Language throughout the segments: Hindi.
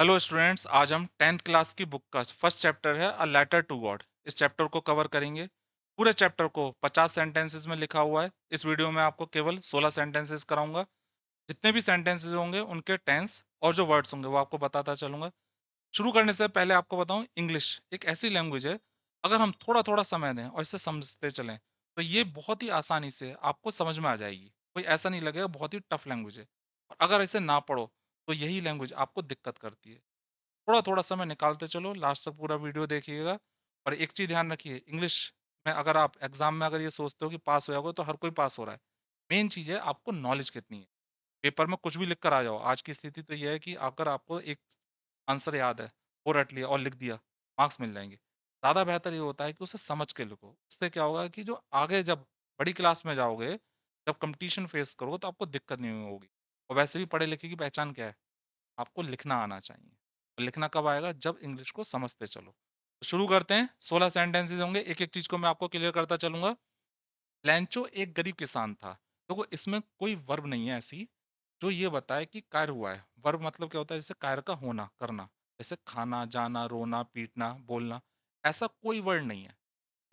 हेलो स्टूडेंट्स आज हम टेंथ क्लास की बुक का फर्स्ट चैप्टर है अ लेटर टू गॉड इस चैप्टर को कवर करेंगे पूरे चैप्टर को 50 सेंटेंसेस में लिखा हुआ है इस वीडियो में आपको केवल 16 सेंटेंसेस कराऊंगा जितने भी सेंटेंसेस होंगे उनके टेंस और जो वर्ड्स होंगे वो आपको बताता चलूंगा शुरू करने से पहले आपको बताऊँ इंग्लिश एक ऐसी लैंग्वेज है अगर हम थोड़ा थोड़ा समय दें और इसे समझते चलें तो ये बहुत ही आसानी से आपको समझ में आ जाएगी कोई ऐसा नहीं लगेगा बहुत ही टफ लैंग्वेज है और अगर इसे ना पढ़ो तो यही लैंग्वेज आपको दिक्कत करती है थोड़ा थोड़ा समय निकालते चलो लास्ट तक पूरा वीडियो देखिएगा और एक चीज़ ध्यान रखिए इंग्लिश में अगर आप एग्जाम में अगर ये सोचते हो कि पास हो जाओगे तो हर कोई पास हो रहा है मेन चीज़ है आपको नॉलेज कितनी है पेपर में कुछ भी लिख कर आ जाओ आज की स्थिति तो यह है कि अगर आपको एक आंसर याद है वो रट लिया और लिख दिया मार्क्स मिल जाएंगे ज़्यादा बेहतर ये होता है कि उसे समझ के लिखो उससे क्या होगा कि जो आगे जब बड़ी क्लास में जाओगे जब कंपटीशन फेस करोगे तो आपको दिक्कत नहीं होगी और वैसे भी पढ़े-लिखे की पहचान क्या है? आपको लिखना आना चाहिए। और लिखना कब आएगा? जब इंग्लिश को समझते चलो। तो शुरू करते हैं, सोलह सेंटेंसेज होंगे, एक-एक चीज़ को मैं आपको क्लियर करता चलूंगा लैंचो एक गरीब किसान था। देखो इसमें कोई वर्ब नहीं है ऐसी, जो ये बताए कि कार्य हुआ है। वर्ब मतलब क्या होता है? जैसे कार्य का होना, करना। जैसे खाना, जाना, रोना, पीटना, बोलना, ऐसा कोई वर्ड नहीं है।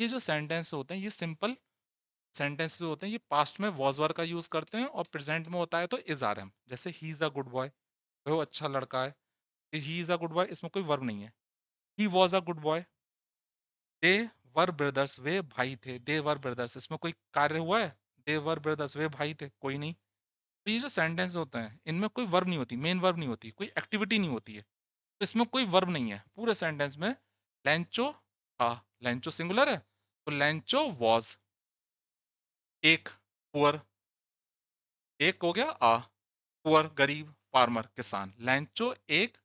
ये जो सेंटेंस होते हैं, ये सिंपल सेंटेंसेस होते हैं ये पास्ट में वॉज वर का यूज करते हैं और प्रेजेंट में होता है तो इज आर एम जैसे he is a good boy वह अच्छा लड़का है he is a good boy इसमें कोई वर्ब नहीं है he was a good boy they were brothers वे भाई थे दे वर ब्रदर्स इसमें कोई कार्य हुआ है दे वर ब्रदर्स वे भाई थे कोई नहीं तो ये जो सेंटेंस होते हैं इनमें कोई वर्ब नहीं होती मेन वर्ब नहीं होती कोई एक्टिविटी नहीं होती है तो इसमें कोई वर्ब नहीं है पूरे सेंटेंस में लेंचो था लैंचो सिंगुलर है तो लेंचो वॉज एक पुअर एक हो गया आ पुअर गरीब फार्मर किसान लैंचो एक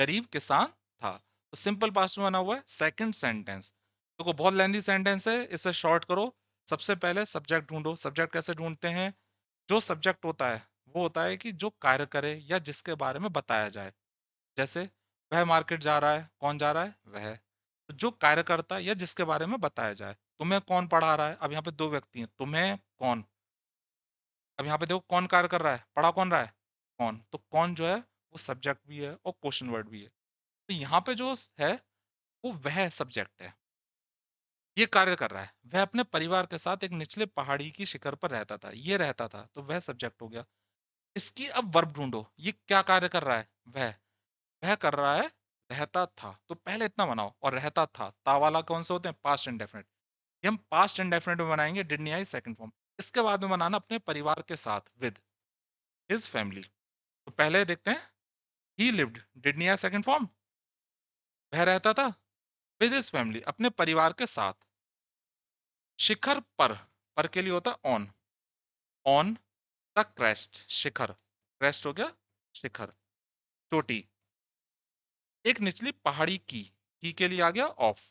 गरीब किसान था तो सिंपल पास में बना हुआ है सेकंड सेंटेंस देखो बहुत लेंदी सेंटेंस है इसे शॉर्ट करो सबसे पहले सब्जेक्ट ढूंढो सब्जेक्ट कैसे ढूंढते हैं जो सब्जेक्ट होता है वो होता है कि जो कार्य करे या जिसके बारे में बताया जाए जैसे वह मार्केट जा रहा है कौन जा रहा है वह तो जो कार्य करता है या जिसके बारे में बताया जाए तुम्हें कौन पढ़ा रहा है अब यहाँ पे दो व्यक्ति हैं तुम्हें कौन अब यहाँ पे देखो कौन कार्य कर रहा है पढ़ा कौन रहा है कौन तो कौन जो है वो सब्जेक्ट भी है और क्वेश्चन वर्ड भी है तो यहाँ पे जो है वो वह सब्जेक्ट है ये कार्य कर रहा है वह अपने परिवार के साथ एक निचले पहाड़ी की शिखर पर रहता था ये रहता था तो वह सब्जेक्ट हो गया इसकी अब वर्ब ढूंढो ये क्या कार्य कर रहा है वह वह कर रहा है रहता था तो पहले इतना बनाओ और रहता था तावाला कौन से होते हैं पास्ट इंडेफिनेट ये हम पास्ट इंडेफिनेट में बनाएंगे डिडनी आई सेकंड फॉर्म इसके बाद में मनाना अपने परिवार के साथ विद हिज फैमिली तो पहले देखते हैं ही लिव्ड डिड नी आर सेकेंड फॉर्म वह रहता था विद हिज फैमिली अपने परिवार के साथ शिखर पर पर के लिए होता ऑन ऑन द क्रेस्ट शिखर क्रेस्ट हो गया शिखर चोटी एक निचली पहाड़ी की की के लिए आ गया ऑफ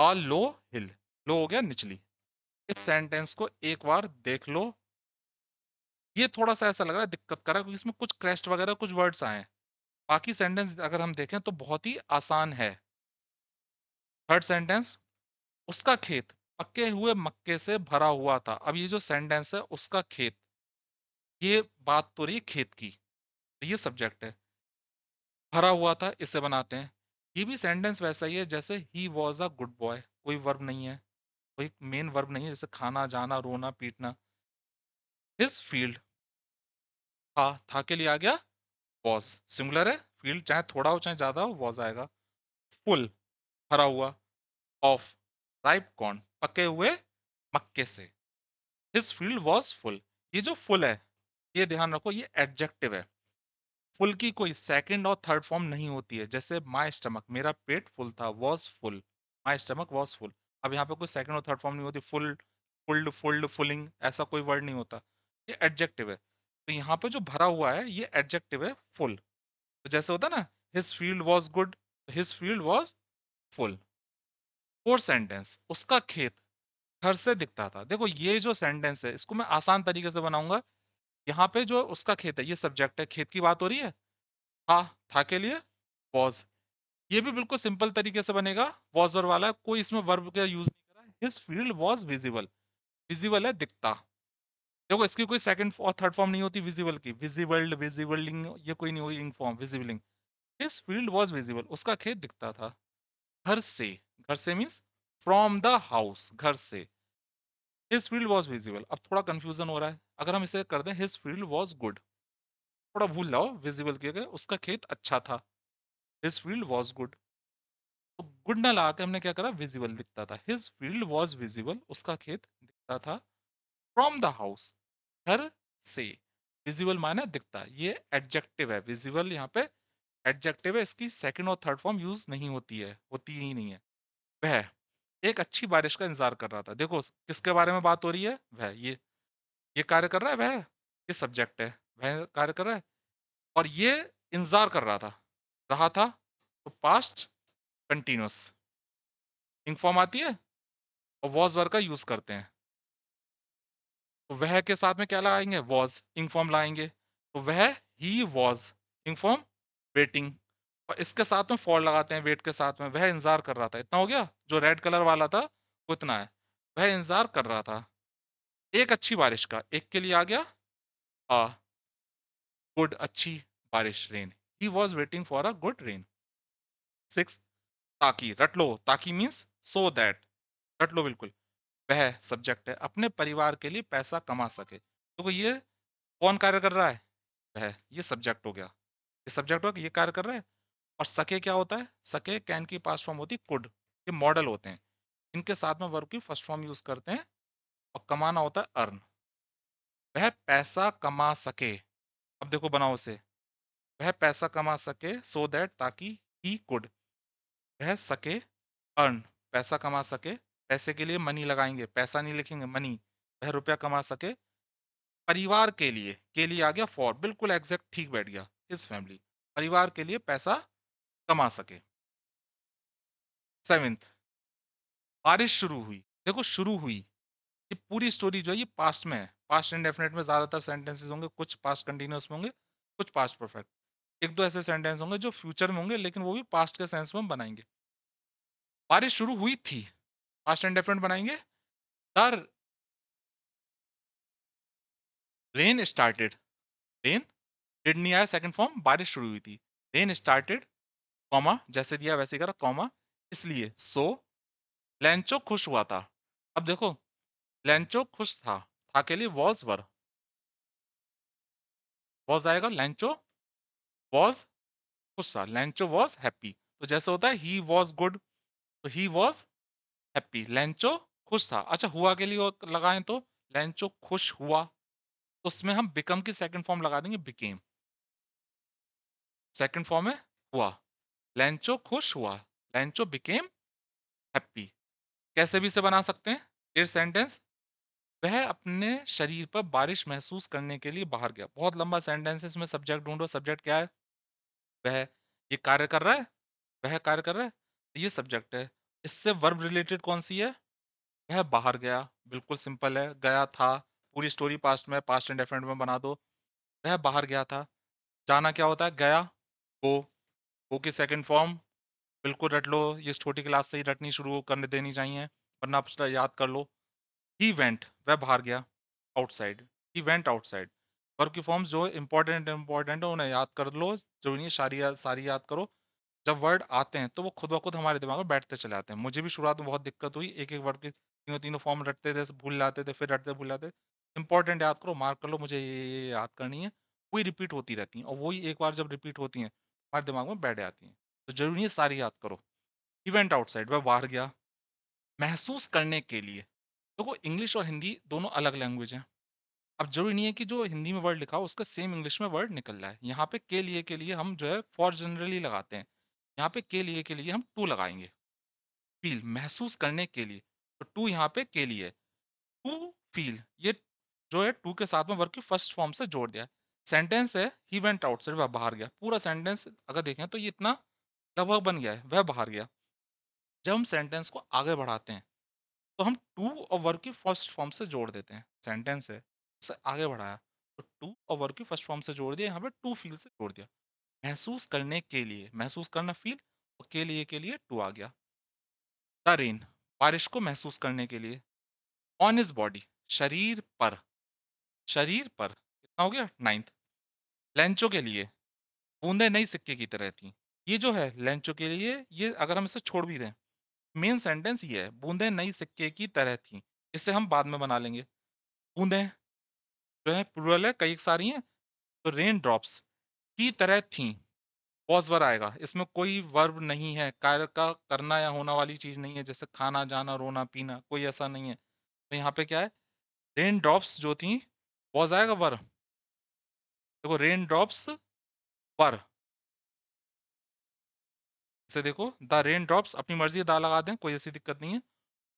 अ लो हिल लो हो गया निचली इस सेंटेंस को एक बार देख लो ये थोड़ा सा ऐसा लग रहा है दिक्कत कर रहा है क्योंकि इसमें कुछ क्रेस्ट वगैरह कुछ वर्ड्स आए हैं बाकी सेंटेंस अगर हम देखें तो बहुत ही आसान है थर्ड सेंटेंस उसका खेत पके हुए मक्के से भरा हुआ था अब ये जो सेंटेंस है उसका खेत ये बात तो रही खेत की तो ये सब्जेक्ट है भरा हुआ था इसे बनाते हैं ये भी सेंटेंस वैसा ही है जैसे he was a good boy कोई वर्ब नहीं है कोई मेन वर्ब नहीं है जैसे खाना जाना रोना पीटना हिज फील्ड था था के लिए आ गया वॉज सिंगुलर है फील्ड चाहे थोड़ा हो चाहे ज्यादा हो वॉज आएगा फुल भरा हुआ ऑफ राइप कॉर्न पके हुए मक्के से हिज फील्ड वॉज फुल ये जो फुल है ये ध्यान रखो ये एडजेक्टिव है फुल की कोई सेकंड और थर्ड फॉर्म नहीं होती है जैसे माय स्टमक मेरा पेट फुल था was full my stomach was full अब यहाँ पे कोई सेकंड और थर्ड फॉर्म नहीं होती फुल फुल्ड फुल्ड फुलिंग ऐसा कोई वर्ड नहीं होता ये एडजेक्टिव है तो यहाँ पे जो भरा हुआ है ये एडजेक्टिव है फुल तो जैसे होता ना his field was good his field was full four sentence उसका खेत घर से दिखता था देखो ये जो सेंटेंस है इसको मैं आसान तरीके से बनाऊंगा यहाँ पे जो उसका खेत है ये सब्जेक्ट है खेत की बात हो रही है हा था के लिए वॉज ये भी बिल्कुल सिंपल तरीके से बनेगा वॉज वर्ब वाला कोई इसमें वर्ब का यूज नहीं करा his field was visible visible है दिखता देखो इसकी कोई सेकंड और थर्ड फॉर्म नहीं होती विजिबल की विजिबल विजिबलिंग ये कोई नहीं होगी form visibling his field was visible उसका खेत दिखता था घर से घर से मीन्स फ्रॉम द हाउस घर से हिज फील्ड वॉज विजिबल अब थोड़ा कंफ्यूजन हो रहा है अगर हम इसे कर दें हिज फील्ड वॉज गुड थोड़ा भूल लाओ विजिबल किया गया उसका खेत अच्छा था हिज फील्ड वॉज गुड तो गुड ना लगा हमने क्या करा विजिबल दिखता था हिज फील्ड वॉज विजिबल उसका खेत दिखता था फ्रॉम द हाउस घर से विजिबल माने दिखता ये एडजेक्टिव है विजिबल यहाँ पे एडजेक्टिव है इसकी सेकेंड और थर्ड फॉर्म यूज नहीं होती है होती ही नहीं है वह एक अच्छी बारिश का इंतजार कर रहा था देखो किसके बारे में बात हो रही है वह ये ये कार्य कर रहा है वह ये सब्जेक्ट है वह कार्य कर रहा है और ये इंतजार कर रहा था रहा था तो पास्ट कंटिन्यूस इंग फॉर्म आती है और वॉज वर्ग का यूज करते हैं तो वह के साथ में क्या लगाएंगे वॉज इंग फॉर्म लाएंगे तो वह he was ing form waiting और इसके साथ में फॉर लगाते हैं वेट के साथ में वह इंतजार कर रहा था इतना हो गया जो रेड कलर वाला था वो इतना है वह इंतजार कर रहा था एक अच्छी बारिश का एक के लिए आ गया आ गुड अच्छी बारिश rain He was waiting for a good rain. Sixth, taki ratlo taki means so that रट लो बिल्कुल वह सब्जेक्ट है अपने परिवार के लिए पैसा कमा सके तो ये कौन कार्य कर रहा है वह ये सब्जेक्ट हो गया ये सब्जेक्ट हो गया ये कार्य कर रहा है और सके क्या होता है सके कैन की पास फॉर्म होती कुड ये मॉडल होते हैं इनके साथ में वर्ब की फर्स्ट फॉर्म यूज करते हैं और कमाना होता है अर्न वह पैसा कमा सके अब देखो बनाओ उसे वह पैसा कमा सके सो दैट ताकि ही कुड वह सके अर्न पैसा कमा सके पैसे के लिए मनी लगाएंगे पैसा नहीं लिखेंगे मनी वह रुपया कमा सके परिवार के लिए के लिए आ गया फॉर बिल्कुल एग्जैक्ट ठीक बैठ गया इस फैमिली परिवार के लिए पैसा कमा सके सेवेंथ बारिश शुरू हुई देखो शुरू हुई ये पूरी स्टोरी जो है ये पास्ट में है पास्ट इंडेफिनेट में ज़्यादातर सेंटेंसेस होंगे कुछ पास्ट कंटिन्यूस में होंगे कुछ पास्ट परफेक्ट एक दो ऐसे सेंटेंस होंगे जो फ्यूचर में होंगे लेकिन वो भी पास्ट के सेंस में बनाएंगे बारिश शुरू हुई थी पास्ट एंड डेफिनेट बनाएंगे the rain started rain did नहीं आया सेकंड फॉर्म बारिश शुरू हुई थी रेन स्टार्टेड कॉमा जैसे दिया वैसे करा कॉमा इसलिए सो लेंचो खुश हुआ था अब देखो लेंचो खुश था था के लिए वॉज वर वॉज आएगा लेंचो वॉज गुस्सा लैंचो वॉज हैप्पी तो जैसे होता है ही वॉज गुड तो ही वॉज हैप्पी लैंचो खुश था अच्छा हुआ के लिए लगाए तो लैंचो खुश हुआ तो उसमें हम बिकम की सेकंड फॉर्म लगा देंगे बिकेम सेकंड फॉर्म है हुआ लैंचो खुश हुआ लैंचो बिकेम हैप्पी कैसे भी से बना सकते हैं सेंटेंस वह अपने शरीर पर बारिश महसूस करने के लिए बाहर गया बहुत लंबा सेंटेंस है इसमें सब्जेक्ट ढूंढो सब्जेक्ट क्या है वह ये कार्य कर रहा है वह कार्य कर रहा है तो ये सब्जेक्ट है इससे वर्ब रिलेटेड कौन सी है वह बाहर गया बिल्कुल सिंपल है गया था पूरी स्टोरी पास्ट में पास्ट एंड डेफिनेट में बना दो वह बाहर गया था जाना क्या होता है गया वो वो की सेकंड फॉर्म बिल्कुल रट लो ये छोटी क्लास से ही रटनी शुरू करने देनी चाहिए वरना आप याद कर लो ही वेंट वह बाहर गया outside he went outside verb की फॉर्म्स जो इंपॉर्टेंट इंपॉर्टेंट है उन्हें याद कर लो जो सारी सारी याद करो जब वर्ड आते हैं तो वो खुद ब खुद हमारे दिमाग में बैठते चले आते हैं मुझे भी शुरुआत में बहुत दिक्कत हुई एक एक वर्ड के तीनों तीनों फॉर्म रटते थे भूल जाते थे फिर रटते भूल जाते इंपॉर्टेंट याद करो मार्क कर लो मुझे ये ये याद करनी है वही रिपीट होती रहती हैं और वही एक बार जब रिपीट होती हैं हमारे दिमाग में बैठ जाती हैं तो जरूरी है सारी याद करो इवेंट आउटसाइड वह बाहर गया महसूस करने के लिए देखो तो इंग्लिश और हिंदी दोनों अलग लैंग्वेज हैं अब जरूरी नहीं है कि जो हिंदी में वर्ड लिखा हो उसका सेम इंग्लिश में वर्ड निकल रहा है यहाँ पे के लिए के लिए हम जो है फॉर जनरली लगाते हैं यहाँ पे के लिए के लिए हम टू लगाएंगे फील महसूस करने के लिए तो टू यहाँ पे के लिए टू फील ये जो है टू के साथ में वर्ग की फर्स्ट फॉर्म से जोड़ दिया सेंटेंस है ही वेंट आउट वह बाहर गया पूरा सेंटेंस अगर देखें तो ये इतना लगभग बन गया है वह बाहर गया जब हम सेंटेंस को आगे बढ़ाते हैं तो हम टू और वर्ग की फर्स्ट फॉर्म से जोड़ देते हैं सेंटेंस है से आगे बढ़ाया तो टू और वर्ब की फर्स्ट फॉर्म से जोड़ दिया यहाँ पे टू फील से जोड़ दिया महसूस करने के लिए महसूस करना फील और के लिए के लिए टू आ गया द रेन बारिश को महसूस करने के लिए ऑन इज बॉडी शरीर पर शरीर पर कितना हो गया नाइन्थ लेंचो के लिए बूंदे नई सिक्के की तरह थी ये जो है लेंचो के लिए ये अगर हम इसे छोड़ भी दें मेन सेंटेंस ये है बूंदे नई सिक्के की तरह थी इसे हम बाद में बना लेंगे बूंदे जो है प्लूरल है कई सारी हैं तो रेन ड्रॉप्स की तरह थी पॉज वर आएगा इसमें कोई वर्ब नहीं है कार्य का करना या होना वाली चीज नहीं है जैसे खाना जाना रोना पीना कोई ऐसा नहीं है तो यहाँ पे क्या है रेन ड्रॉप्स जो थी पॉज आएगा वर देखो रेन ड्रॉप्स वर से देखो द रेन ड्रॉप्स अपनी मर्जी दा लगा दें कोई ऐसी दिक्कत नहीं है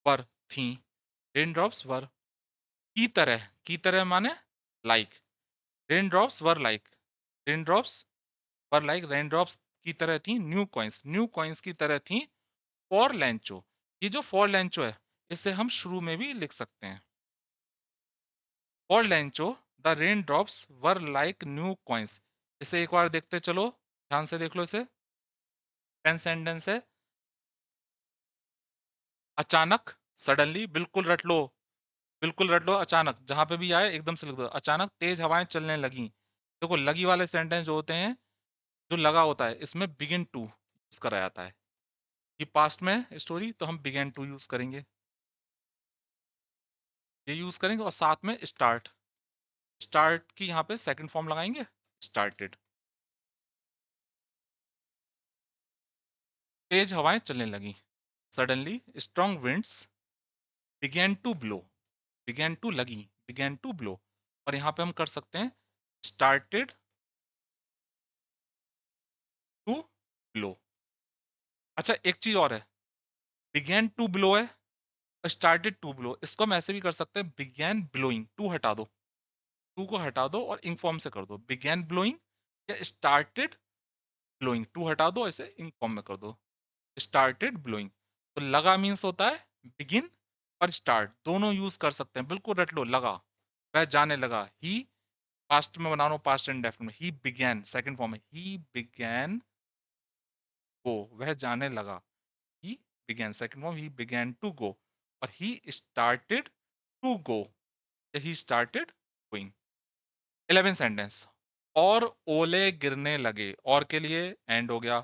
वर थी रेन ड्रॉप्स वर की तरह की तरह माने like raindrops were like raindrops were like raindrops की तरह थी न्यू कॉइन्स न्यू कॉइन्स की तरह थी फॉर लेंचो ये जो फॉर लेंचो है इसे हम शुरू में भी लिख सकते हैं for Lencho the rain drops were like new coins इसे एक बार देखते चलो ध्यान से देख लो इसे टेंथ सेंटेंस है अचानक सडनली बिल्कुल रट लो बिल्कुल रट लो अचानक, जहाँ पे भी आए एकदम से लिख दो। अचानक तेज हवाएं चलने लगीं। देखो लगी वाले सेंटेंस जो होते हैं, जो लगा होता है इसमें बिगिन टू यूज़ करा जाता है। ये पास्ट में है स्टोरी तो हम बिगेन टू यूज़ करेंगे। ये यूज़ करेंगे और साथ में स्टार्ट। स्टार्ट की यहाँ पे सेकंड फॉर्म लगाएंगे स्टार्टेड। तेज हवाएं चलने लगी suddenly strong winds began to blow. Began to लगी बिगैन टू ब्लो और यहाँ पे हम कर सकते हैं स्टार्टेड टू ब्लो अच्छा एक चीज और है बिगैन टू ब्लो है स्टार्टेड टू ब्लो इसको हम ऐसे भी कर सकते हैं बिगैन ब्लोइंग टू हटा दो टू को हटा दो और इंक फॉर्म से कर दो बिगैन ब्लोइंग या स्टार्टेड ब्लोइंग टू हटा दो ऐसे इंक फॉर्म में कर दो स्टार्टेड ब्लोइंग तो लगा मीन्स होता है बिगिन और स्टार्ट दोनों यूज कर सकते हैं बिल्कुल रट लो लगा वह जाने लगा ही पास्ट में बना रहा हूँ पास्ट एंड डेफ में ही बिगैन सेकेंड फॉर्म में ही बिगैन गो वह जाने लगा he began second form he began to go और he started to go he started going eleven sentence और ओले गिरने लगे और के लिए एंड हो गया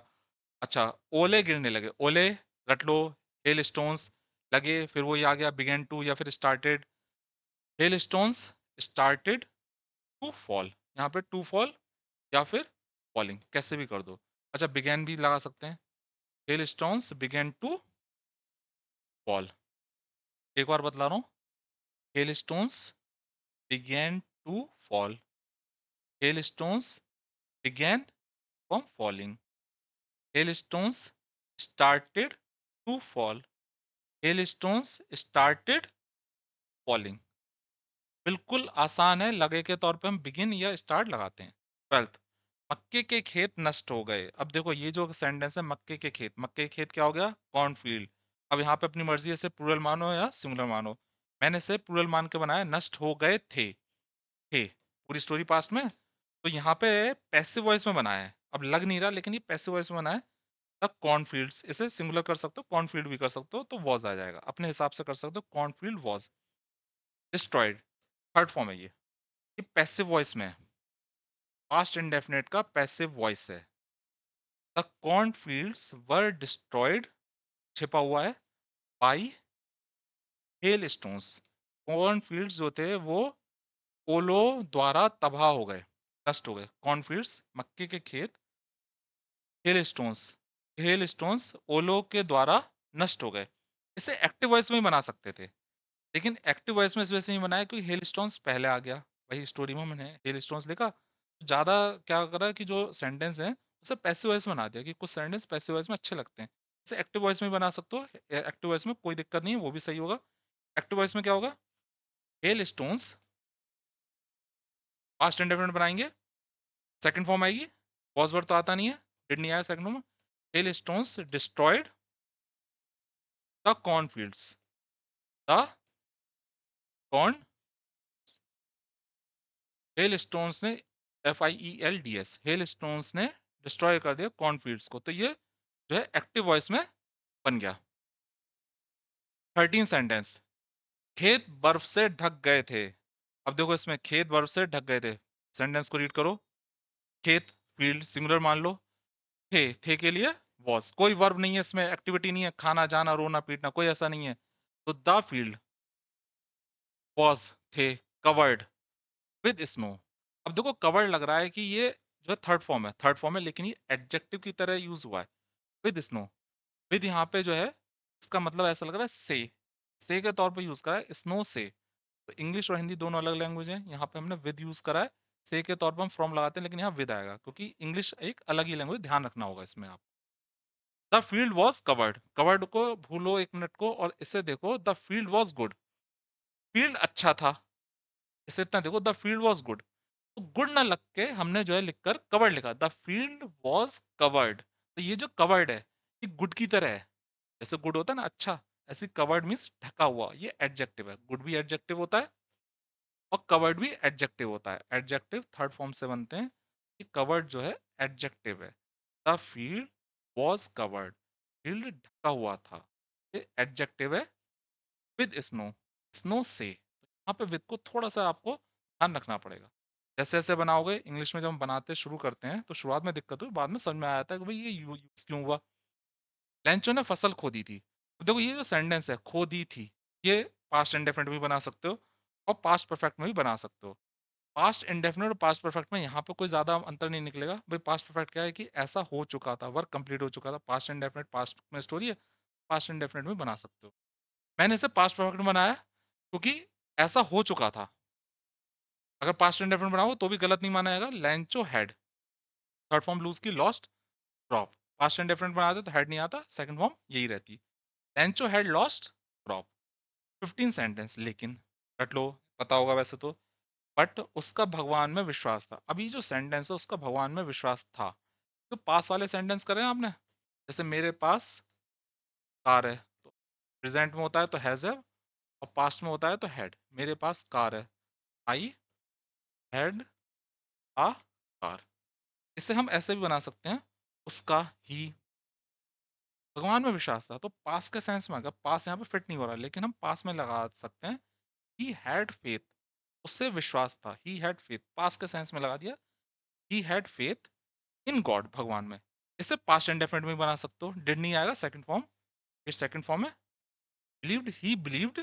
अच्छा ओले गिरने लगे ओले रट लो हेल स्टोन्स लगे फिर वो ये आ गया बिगेन टू या फिर started hailstones started to fall यहाँ पे टू फॉल या फिर फॉलिंग कैसे भी कर दो अच्छा बिगेन भी लगा सकते हैं hailstones began to fall एक बार बतला रहा हूँ hailstones began to fall hailstones began from falling hailstones started to fall hailstones started falling बिल्कुल आसान है लगे के तौर पे हम बिगिन या स्टार्ट लगाते हैं ट्वेल्थ मक्के के खेत नष्ट हो गए अब देखो ये जो सेंटेंस है मक्के के खेत मक्के के खेत क्या हो गया कॉर्न फील्ड अब यहाँ पे अपनी मर्जी से पुरल मानो या सिमुलर मानो मैंने इसे पुरल मान के बनाया नष्ट हो गए थे थे पूरी स्टोरी पास्ट में तो यहाँ पे पैसिव वॉइस में बनाया है अब लग नहीं रहा लेकिन ये पैसिव वॉइस में बनाया है कॉर्नफील्ड्स इसे सिंगुलर कर सकते हो कॉर्न फील्ड भी कर सकते हो तो वॉज आ जाएगा अपने हिसाब से कर सकते हो cornfield was destroyed third form है ये ये पैसिव वॉइस में है पास्ट इंडेफिनेट का पैसिव वॉइस है द फील्ड वर डिस्ट्रॉयड छिपा हुआ है बाई हेल स्टोन्स फील्ड जो थे वो ओलो द्वारा तबाह हो गए नष्ट हो गए कॉर्नफील्ड्स मक्के के खेत हेल स्टोन्स हेल स्टोन्स ओलो के द्वारा नष्ट हो गए इसे एक्टिव वॉइस में ही बना सकते थे लेकिन एक्टिव वॉइस में इस वजह से नहीं बनाया क्योंकि हेल स्टोन्स पहले आ गया वही स्टोरी में मैंने हेल स्टोन्स लिखा तो ज़्यादा क्या करा कि जो सेंटेंस है उसे पैसिव वॉइस बना दिया कि कुछ सेंटेंस पैसिव वॉइस में अच्छे लगते हैं इसे एक्टिव वॉइस में बना सकते हो एक्टिव वॉइस में कोई दिक्कत नहीं है वो भी सही होगा एक्टिव वॉइस में क्या होगा हेल स्टोन्स पास्ट इंडेफिनेट बनाएंगे सेकेंड फॉर्म आएगी बॉस वर्ड तो आता नहीं है डिड नहीं आया second form hailstones destroyed the cornfields. The corn hailstones ने F I E L D S hailstones ने डिस्ट्रॉय कर दिया कॉर्नफील्ड्स को तो ये जो है एक्टिव वॉइस में बन गया थर्टीन सेंटेंस खेत बर्फ से ढक गए थे अब देखो इसमें खेत बर्फ से ढक गए थे सेंटेंस को रीड करो खेत फील्ड सिंगुलर मान लो थे थे के लिए वॉज कोई वर्ब नहीं है इसमें एक्टिविटी नहीं है खाना जाना रोना पीटना कोई ऐसा नहीं है तो द फील्ड वॉज थे कवर्ड विद स्नो अब देखो कवर्ड लग रहा है कि ये जो है थर्ड फॉर्म है थर्ड फॉर्म है लेकिन ये एडजेक्टिव की तरह यूज हुआ है विद स्नो विद यहाँ पे जो है इसका मतलब ऐसा लग रहा है से से के तौर पे यूज करा है स्नो से तो इंग्लिश और हिंदी दोनों अलग लैंग्वेज हैं यहाँ पे हमने विद यूज करा है से के तौर पर हम फ्रॉम लगाते हैं लेकिन यहाँ विद आएगा क्योंकि इंग्लिश एक अलग ही लैंग्वेज ध्यान रखना होगा इसमें आप the field was covered covered को भूलो एक मिनट को और इसे देखो the field was good field अच्छा था इसे इतना देखो द फील्ड वॉज गुड तो गुड ना लग के हमने जो है लिखकर कवर्ड लिखा द फील्ड वॉज कवर्ड तो ये जो कवर्ड है ये गुड की तरह है जैसे गुड होता है ना अच्छा ऐसे कवर्ड मीन्स ढका हुआ ये एडजेक्टिव है गुड भी एडजेक्टिव होता है और कवर्ड भी एडजेक्टिव होता है एडजेक्टिव थर्ड फॉर्म से बनते हैं कि कवर्ड जो है एडजेक्टिव है the field was covered field ढका हुआ था एडजेक्टिव है विद स्नो स्नो से यहाँ पे विद को थोड़ा सा आपको ध्यान रखना पड़ेगा जैसे जैसे बनाओगे इंग्लिश में जब हम बनाते शुरू करते हैं तो शुरुआत में दिक्कत हुई बाद में समझ में आया था कि भाई ये यूज क्यों हुआ लेंचो ने फसल खो दी थी तो देखो ये जो सेंटेंस है खो दी थी ये पास्ट एंड डेफिनेट भी बना सकते हो और पास्ट परफेक्ट में भी बना सकते हो पास्ट इंडेफिनेट और पास्ट परफेक्ट में यहाँ पे कोई ज़्यादा अंतर नहीं निकलेगा भाई पास्ट परफेक्ट क्या है कि ऐसा हो चुका था वर्क कंप्लीट हो चुका था पास्ट इंडेफिनेट पास्ट में स्टोरी है पास्ट इंडेफिनेट में बना सकते हो मैंने इसे पास्ट परफेक्ट में बनाया क्योंकि ऐसा हो चुका था अगर पास्ट इंडेफिनेट बनाओ तो भी गलत नहीं माना जाएगा Lencho had third form lose की लॉस्ट ड्रॉप पास्ट इंडेफिनेट बनाते तो हेड नहीं आता सेकंड फॉर्म यही रहती Lencho had lost drop fifteen sentence लेकिन रट लो पता होगा वैसे तो बट उसका भगवान में विश्वास था अभी जो सेंटेंस है उसका भगवान में विश्वास था तो पास वाले सेंटेंस करें आपने जैसे मेरे पास कार है तो प्रेजेंट में होता है तो हैज़ है और पास्ट में होता है तो हैड मेरे पास कार है आई हैड आ कार इसे हम ऐसे भी बना सकते हैं उसका ही भगवान में विश्वास था तो पास के सेंस में अगर पास यहाँ पे फिट नहीं हो रहा लेकिन हम पास में लगा सकते हैं ही हैड फेथ उससे विश्वास था ही हैड फेथ पास के सेंस में लगा दिया he had faith in God भगवान में इसे पास्ट डेफिनेट में बना सकते हो डिड नहीं आएगा सेकंड फॉर्म ये सेकंड फॉर्म है believed he believed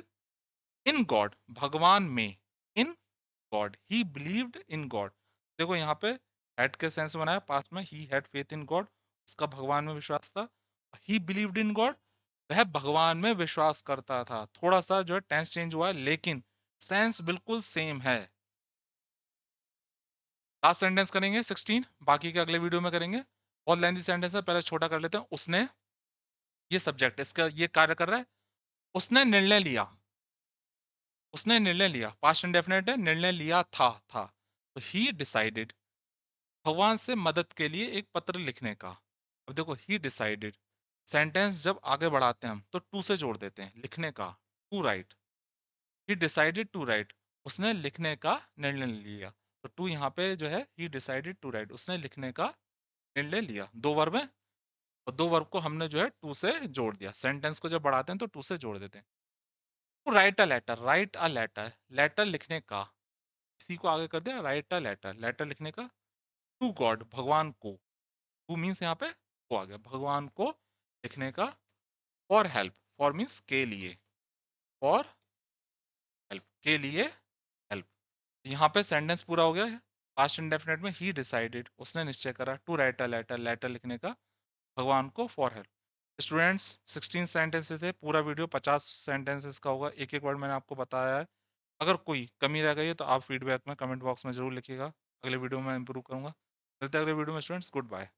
in God भगवान में in God he believed in God देखो यहाँ पे हैड के सेंस बनाया पास्ट में he had faith in God उसका भगवान में विश्वास था ही बिलीव्ड इन गॉड वह भगवान में विश्वास करता था थोड़ा सा जो है टेंस चेंज हुआ है लेकिन सेंस बिल्कुल सेम है लास्ट सेंटेंस करेंगे सिक्सटीन बाकी के अगले वीडियो में करेंगे बहुत लेंदी सेंटेंस है पहले छोटा कर लेते हैं उसने ये सब्जेक्ट इसका ये कार्य कर रहा है उसने निर्णय लिया उसने निर्णय लिया पास्ट इंडेफिनेट है निर्णय लिया था था तो ही डिसाइडेड भगवान से मदद के लिए एक पत्र लिखने का अब देखो ही डिसाइडेड सेंटेंस जब आगे बढ़ाते हैं हम तो टू से जोड़ देते हैं लिखने का टू राइट ही डिसाइडेड टू राइट उसने लिखने का निर्णय लिया तो टू यहाँ पे जो है ही डिसाइडेड टू राइट उसने लिखने का निर्णय लिया दो वर्ब है और दो वर्ब को हमने जो है टू से जोड़ दिया सेंटेंस को जब बढ़ाते हैं तो टू से जोड़ देते हैं to write a letter write a letter letter लिखने का इसी को आगे कर दिया राइट अ लेटर लेटर लिखने का टू गॉड भगवान को टू मीन्स यहाँ पे को आ गया भगवान को लिखने का फॉर हेल्प फॉर मीन्स के लिए फॉर हेल्प के लिए हेल्प यहाँ पे सेंटेंस पूरा हो गया है पास्ट इंडेफिनेट में ही डिसाइडेड उसने निश्चय करा to write a letter letter लिखने का भगवान को फॉर हेल्प स्टूडेंट्स 16 सेंटेंसेस थे पूरा वीडियो 50 सेंटेंसेस का होगा एक एक वर्ड मैंने आपको बताया है अगर कोई कमी रह गई है तो आप फीडबैक में कमेंट बॉक्स में जरूर लिखिएगा अगले वीडियो में इंप्रूव करूँगा मिलते अगले वीडियो में स्टूडेंट्स गुड बाय